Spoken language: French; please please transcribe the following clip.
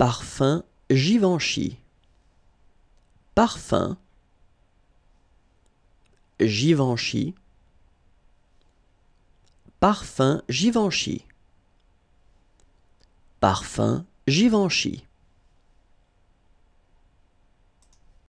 Parfum Givenchy. Parfum Givenchy. Parfum Givenchy. Parfum Givenchy.